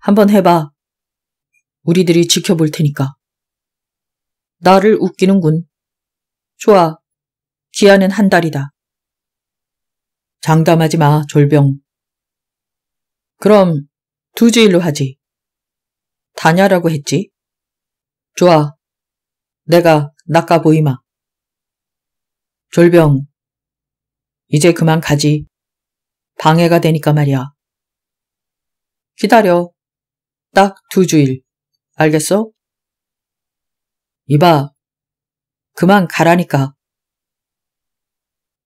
한번 해봐. 우리들이 지켜볼 테니까. 나를 웃기는군. 좋아. 기한은 한 달이다. 장담하지 마, 졸병. 그럼 두주일로 하지. 다냐라고 했지? 좋아. 내가 낚아 보이마. 졸병. 이제 그만 가지. 방해가 되니까 말이야. 기다려. 딱 두 주일. 알겠어? 이봐, 그만 가라니까.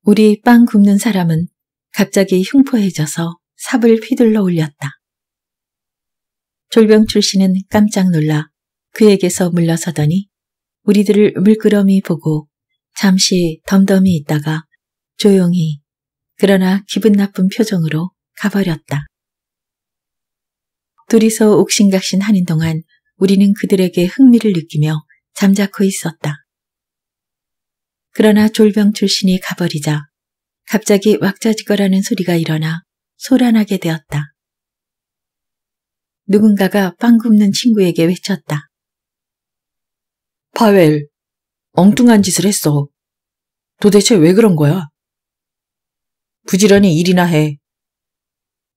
우리 빵 굽는 사람은 갑자기 흉포해져서 삽을 휘둘러 올렸다. 졸병 출신은 깜짝 놀라 그에게서 물러서더니 우리들을 물끄러미 보고 잠시 덤덤히 있다가 조용히 그러나 기분 나쁜 표정으로 가버렸다. 둘이서 옥신각신 하는 동안 우리는 그들에게 흥미를 느끼며 잠자코 있었다. 그러나 졸병 출신이 가버리자 갑자기 왁자지껄하는 소리가 일어나 소란하게 되었다. 누군가가 빵 굽는 친구에게 외쳤다. 파웰, 엉뚱한 짓을 했어. 도대체 왜 그런 거야? 부지런히 일이나 해.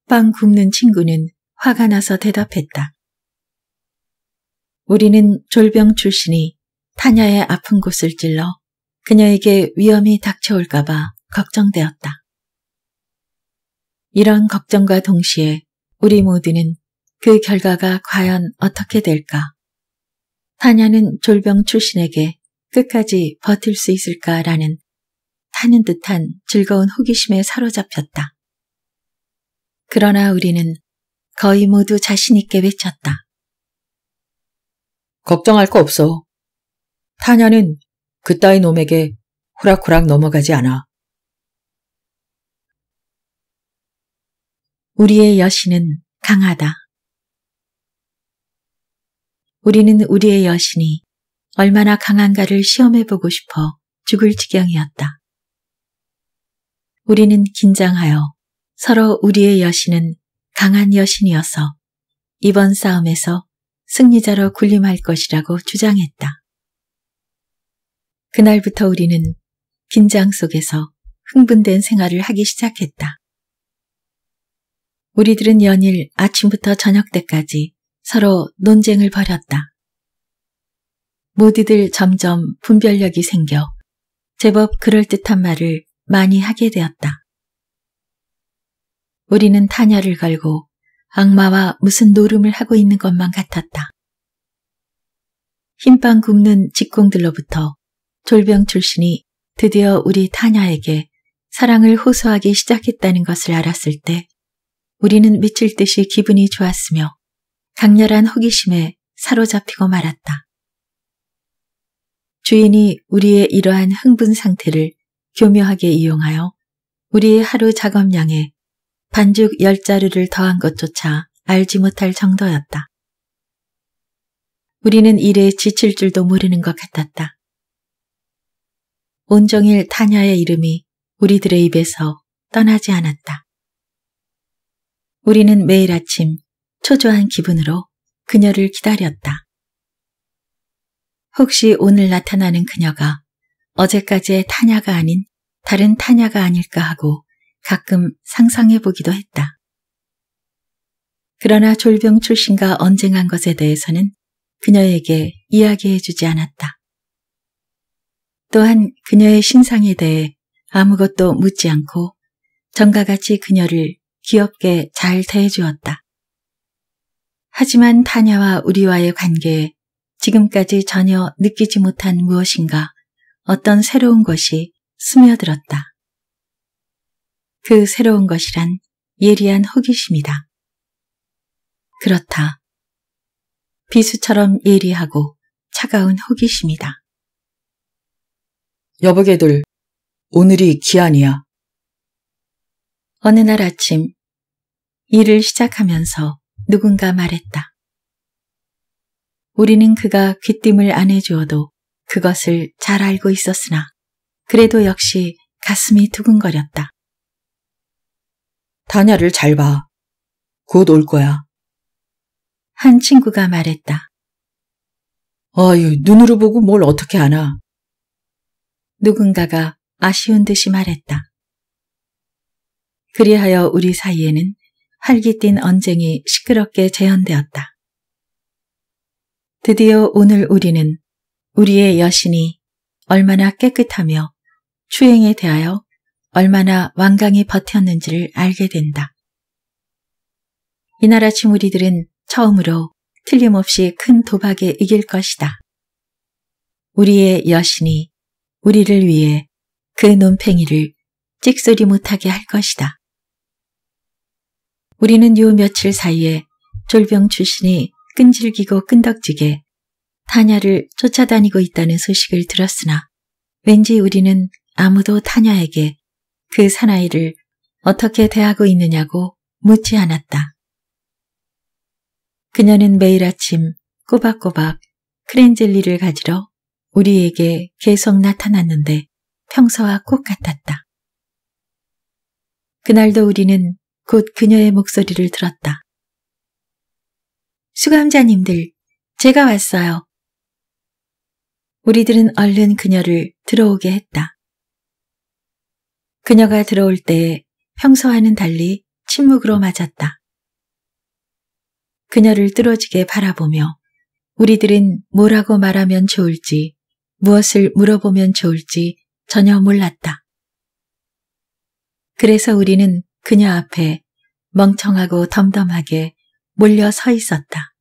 빵 굽는 친구는 화가 나서 대답했다. 우리는 졸병 출신이 타냐의 아픈 곳을 찔러 그녀에게 위험이 닥쳐올까봐 걱정되었다. 이런 걱정과 동시에 우리 모두는 그 결과가 과연 어떻게 될까? 타냐는 졸병 출신에게 끝까지 버틸 수 있을까라는 타는 듯한 즐거운 호기심에 사로잡혔다. 그러나 우리는 거의 모두 자신있게 외쳤다. 걱정할 거 없어. 타냐는 그따위 놈에게 호락호락 넘어가지 않아. 우리의 여신은 강하다. 우리는 우리의 여신이 얼마나 강한가를 시험해보고 싶어 죽을 지경이었다. 우리는 긴장하여 서로 우리의 여신은 강한 여신이어서 이번 싸움에서 승리자로 군림할 것이라고 주장했다. 그날부터 우리는 긴장 속에서 흥분된 생활을 하기 시작했다. 우리들은 연일 아침부터 저녁 때까지 서로 논쟁을 벌였다. 모두들 점점 분별력이 생겨 제법 그럴듯한 말을 많이 하게 되었다. 우리는 탄야를 걸고 악마와 무슨 노름을 하고 있는 것만 같았다. 흰빵 굽는 직공들로부터 졸병 출신이 드디어 우리 타냐에게 사랑을 호소하기 시작했다는 것을 알았을 때 우리는 미칠 듯이 기분이 좋았으며 강렬한 호기심에 사로잡히고 말았다. 주인이 우리의 이러한 흥분 상태를 교묘하게 이용하여 우리의 하루 작업량에 반죽 열 자루를 더한 것조차 알지 못할 정도였다. 우리는 일에 지칠 줄도 모르는 것 같았다. 온종일 타냐의 이름이 우리들의 입에서 떠나지 않았다. 우리는 매일 아침 초조한 기분으로 그녀를 기다렸다. 혹시 오늘 나타나는 그녀가 어제까지의 타냐가 아닌 다른 타냐가 아닐까 하고 가끔 상상해 보기도 했다. 그러나 졸병 출신과 언쟁한 것에 대해서는 그녀에게 이야기해 주지 않았다. 또한 그녀의 신상에 대해 아무것도 묻지 않고 전과 같이 그녀를 귀엽게 잘 대해주었다. 하지만 타냐와 우리와의 관계에 지금까지 전혀 느끼지 못한 무엇인가 어떤 새로운 것이 스며들었다. 그 새로운 것이란 예리한 호기심이다. 그렇다. 비수처럼 예리하고 차가운 호기심이다. 여보게들, 오늘이 기한이야. 어느 날 아침, 일을 시작하면서 누군가 말했다. 우리는 그가 귀띔을 안 해주어도 그것을 잘 알고 있었으나 그래도 역시 가슴이 두근거렸다. 다냐를 잘 봐. 곧 올 거야. 한 친구가 말했다. 아유, 눈으로 보고 뭘 어떻게 아나. 누군가가 아쉬운 듯이 말했다. 그리하여 우리 사이에는 활기띤 언쟁이 시끄럽게 재현되었다. 드디어 오늘 우리는 우리의 여신이 얼마나 깨끗하며 추행에 대하여 얼마나 완강히 버텼는지를 알게 된다. 이 나라 친우리들은 처음으로 틀림없이 큰 도박에 이길 것이다. 우리의 여신이 우리를 위해 그 논팽이를 찍소리 못하게 할 것이다. 우리는 요 며칠 사이에 졸병 출신이 끈질기고 끈덕지게 타냐를 쫓아다니고 있다는 소식을 들었으나 왠지 우리는 아무도 타냐에게 그 사나이를 어떻게 대하고 있느냐고 묻지 않았다. 그녀는 매일 아침 꼬박꼬박 크렌젤리를 가지러 우리에게 계속 나타났는데 평소와 꼭 같았다. 그날도 우리는 곧 그녀의 목소리를 들었다. 수감자님들, 제가 왔어요. 우리들은 얼른 그녀를 들어오게 했다. 그녀가 들어올 때 평소와는 달리 침묵으로 맞았다. 그녀를 뚫어지게 바라보며 우리들은 뭐라고 말하면 좋을지 무엇을 물어보면 좋을지 전혀 몰랐다. 그래서 우리는 그녀 앞에 멍청하고 덤덤하게 몰려 서 있었다.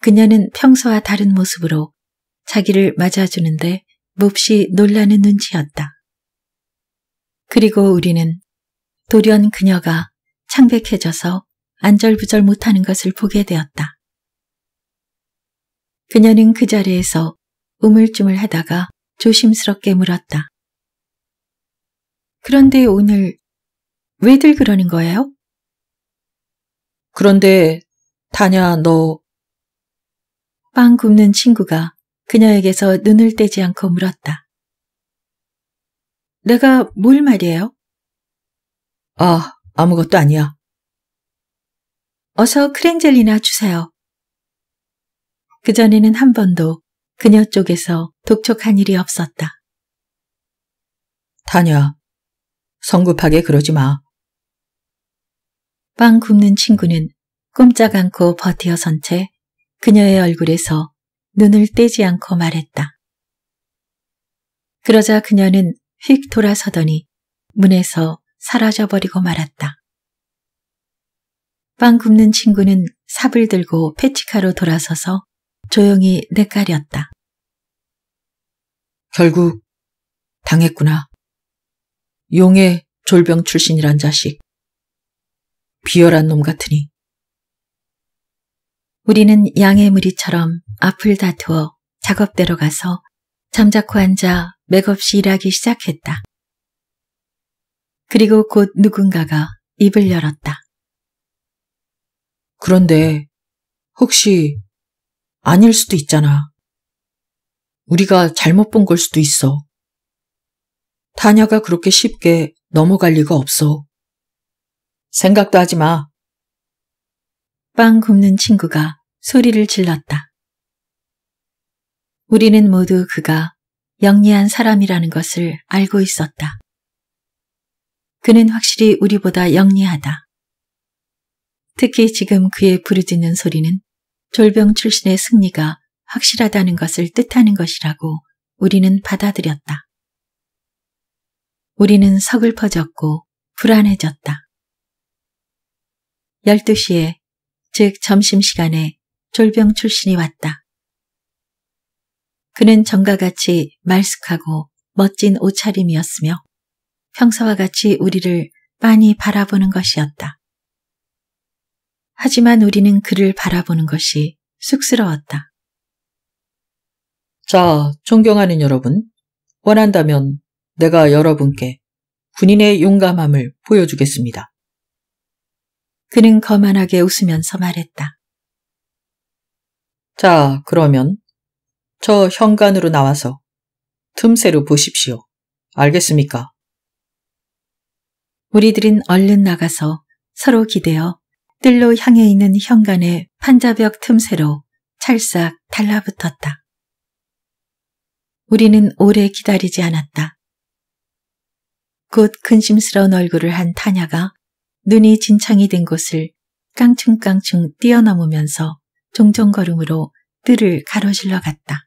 그녀는 평소와 다른 모습으로 자기를 맞아주는데 몹시 놀라는 눈치였다. 그리고 우리는 돌연 그녀가 창백해져서 안절부절 못하는 것을 보게 되었다. 그녀는 그 자리에서 우물쭈물 하다가 조심스럽게 물었다. 그런데 오늘 왜들 그러는 거예요? 그런데 다냐 너... 빵 굽는 친구가 그녀에게서 눈을 떼지 않고 물었다. 내가 뭘 말이에요? 아, 아무것도 아니야. 어서 크렌젤리나 주세요. 그전에는 한 번도 그녀 쪽에서 독촉한 일이 없었다. 다녀, 성급하게 그러지 마. 빵 굽는 친구는 꼼짝 않고 버티어선 채 그녀의 얼굴에서 눈을 떼지 않고 말했다. 그러자 그녀는 휙 돌아서더니 문에서 사라져버리고 말았다. 빵 굽는 친구는 삽을 들고 패치카로 돌아서서 조용히 내까렸다. 결국 당했구나. 용의 졸병 출신이란 자식. 비열한 놈 같으니. 우리는 양의 무리처럼 앞을 다투어 작업대로 가서 잠자코 앉아 맥없이 일하기 시작했다. 그리고 곧 누군가가 입을 열었다. 그런데 혹시 아닐 수도 있잖아. 우리가 잘못 본 걸 수도 있어. 타냐가 그렇게 쉽게 넘어갈 리가 없어. 생각도 하지 마. 빵 굽는 친구가 소리를 질렀다. 우리는 모두 그가 영리한 사람이라는 것을 알고 있었다. 그는 확실히 우리보다 영리하다. 특히 지금 그의 부르짖는 소리는 졸병 출신의 승리가 확실하다는 것을 뜻하는 것이라고 우리는 받아들였다. 우리는 서글퍼졌고 불안해졌다. 12시에 즉 점심시간에 졸병 출신이 왔다. 그는 전과 같이 말쑥하고 멋진 옷차림이었으며 평소와 같이 우리를 많이 바라보는 것이었다. 하지만 우리는 그를 바라보는 것이 쑥스러웠다. 자, 존경하는 여러분, 원한다면 내가 여러분께 군인의 용감함을 보여주겠습니다. 그는 거만하게 웃으면서 말했다. 자, 그러면 저 현관으로 나와서 틈새로 보십시오. 알겠습니까? 우리들은 얼른 나가서 서로 기대어 뜰로 향해 있는 현관의 판자벽 틈새로 찰싹 달라붙었다. 우리는 오래 기다리지 않았다. 곧 근심스러운 얼굴을 한 타냐가 눈이 진창이 된 곳을 깡충깡충 뛰어넘으면서 종종걸음으로 뜰을 가로질러 갔다.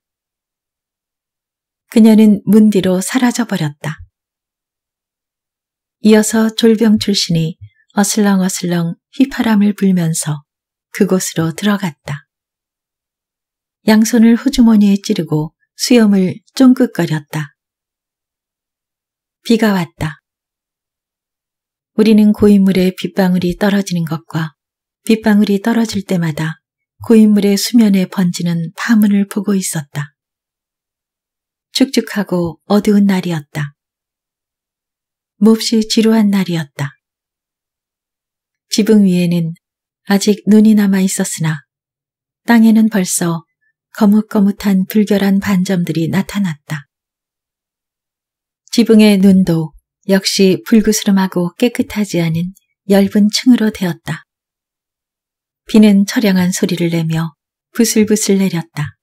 그녀는 문 뒤로 사라져버렸다. 이어서 졸병 출신이 어슬렁어슬렁 휘파람을 불면서 그곳으로 들어갔다. 양손을 호주머니에 찌르고 수염을 쫑긋거렸다. 비가 왔다. 우리는 고인물의 빗방울이 떨어지는 것과 빗방울이 떨어질 때마다 고인물의 수면에 번지는 파문을 보고 있었다. 축축하고 어두운 날이었다. 몹시 지루한 날이었다. 지붕 위에는 아직 눈이 남아 있었으나 땅에는 벌써 거뭇거뭇한 불결한 반점들이 나타났다. 지붕의 눈도 역시 불구스름하고 깨끗하지 않은 엷은 층으로 되었다. 비는 처량한 소리를 내며 부슬부슬 내렸다.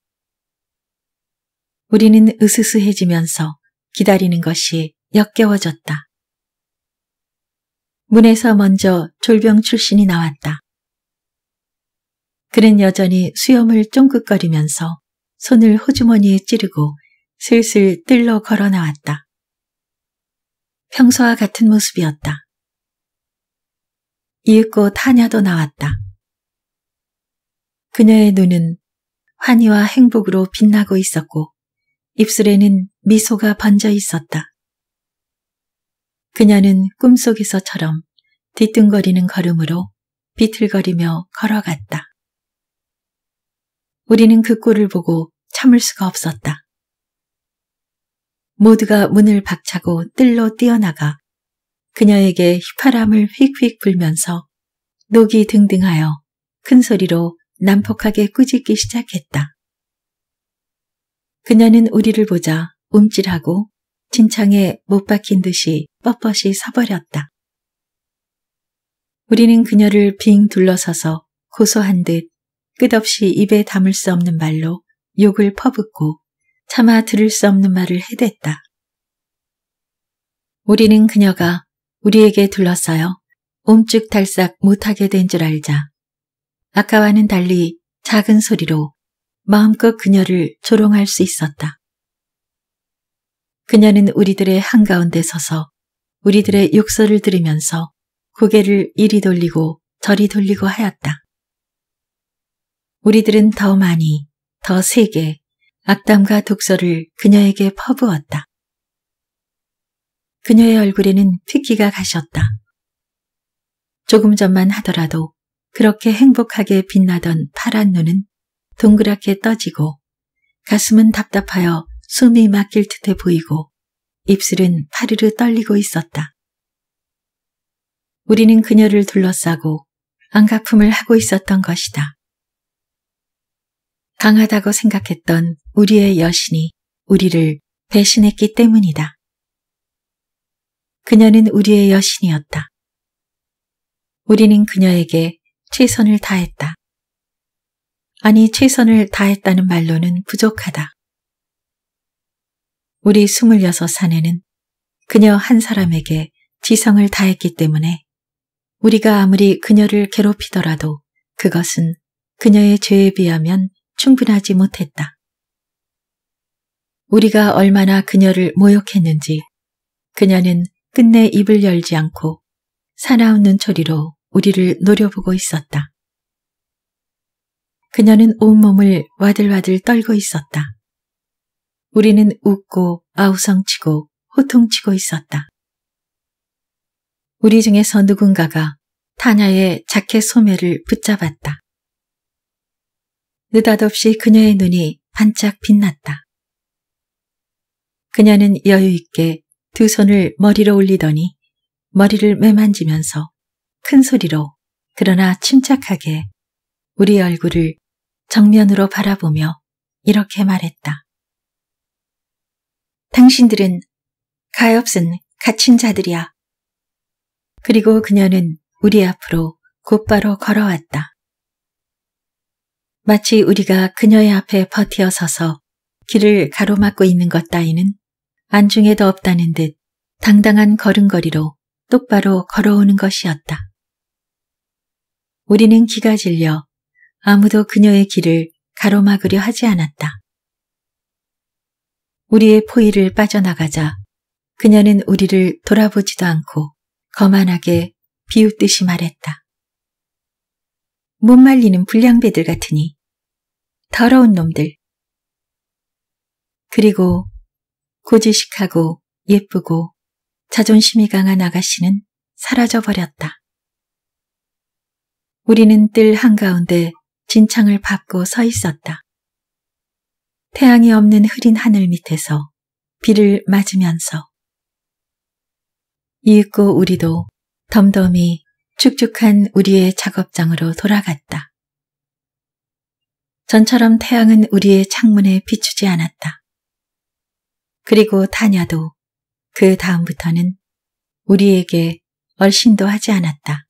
우리는 으스스해지면서 기다리는 것이 역겨워졌다. 문에서 먼저 졸병 출신이 나왔다. 그는 여전히 수염을 쫑긋거리면서 손을 호주머니에 찌르고 슬슬 뜰러 걸어 나왔다. 평소와 같은 모습이었다. 이윽고 타냐도 나왔다. 그녀의 눈은 환희와 행복으로 빛나고 있었고 입술에는 미소가 번져 있었다. 그녀는 꿈속에서처럼 뒤뚱거리는 걸음으로 비틀거리며 걸어갔다. 우리는 그 꼴을 보고 참을 수가 없었다. 모두가 문을 박차고 뜰로 뛰어나가 그녀에게 휘파람을 휙휙 불면서 녹이 등등하여 큰 소리로 난폭하게 꾸짖기 시작했다. 그녀는 우리를 보자 움찔하고 진창에 못 박힌 듯이 뻣뻣이 서버렸다. 우리는 그녀를 빙 둘러서서 고소한 듯 끝없이 입에 담을 수 없는 말로 욕을 퍼붓고 차마 들을 수 없는 말을 해댔다. 우리는 그녀가 우리에게 둘러싸여 움쭉달싹 못하게 된 줄 알자. 아까와는 달리 작은 소리로 마음껏 그녀를 조롱할 수 있었다. 그녀는 우리들의 한가운데 서서 우리들의 욕설을 들으면서 고개를 이리 돌리고 저리 돌리고 하였다. 우리들은 더 많이, 더 세게 악담과 독설을 그녀에게 퍼부었다. 그녀의 얼굴에는 피기가 가셨다. 조금 전만 하더라도 그렇게 행복하게 빛나던 파란 눈은 동그랗게 떠지고 가슴은 답답하여 숨이 막힐 듯해 보이고 입술은 파르르 떨리고 있었다. 우리는 그녀를 둘러싸고 안가품을 하고 있었던 것이다. 강하다고 생각했던 우리의 여신이 우리를 배신했기 때문이다. 그녀는 우리의 여신이었다. 우리는 그녀에게 최선을 다했다. 아니 최선을 다했다는 말로는 부족하다. 우리 26 사내는 그녀 한 사람에게 지성을 다했기 때문에 우리가 아무리 그녀를 괴롭히더라도 그것은 그녀의 죄에 비하면 충분하지 못했다. 우리가 얼마나 그녀를 모욕했는지 그녀는 끝내 입을 열지 않고 사나운눈초리로 우리를 노려보고 있었다. 그녀는 온몸을 와들와들 떨고 있었다. 우리는 웃고 아우성치고 호통치고 있었다. 우리 중에서 누군가가 타냐의 자켓 소매를 붙잡았다. 느닷없이 그녀의 눈이 반짝 빛났다. 그녀는 여유있게 두 손을 머리로 올리더니 머리를 매만지면서 큰 소리로 그러나 침착하게 우리 얼굴을 정면으로 바라보며 이렇게 말했다. 당신들은 가엾은 갇힌 자들이야. 그리고 그녀는 우리 앞으로 곧바로 걸어왔다. 마치 우리가 그녀의 앞에 버티어 서서 길을 가로막고 있는 것 따위는 안중에도 없다는 듯 당당한 걸음걸이로 똑바로 걸어오는 것이었다. 우리는 기가 질려 아무도 그녀의 길을 가로막으려 하지 않았다. 우리의 포위를 빠져나가자 그녀는 우리를 돌아보지도 않고 거만하게 비웃듯이 말했다. 못 말리는 불량배들 같으니 더러운 놈들. 그리고 고지식하고 예쁘고 자존심이 강한 아가씨는 사라져버렸다. 우리는 뜰 한가운데 진창을 받고서 있었다. 태양이 없는 흐린 하늘 밑에서 비를 맞으면서 이윽고 우리도 덤덤히 축축한 우리의 작업장으로 돌아갔다. 전처럼 태양은 우리의 창문에 비추지 않았다. 그리고 타냐도 그 다음부터는 우리에게 얼씬도 하지 않았다.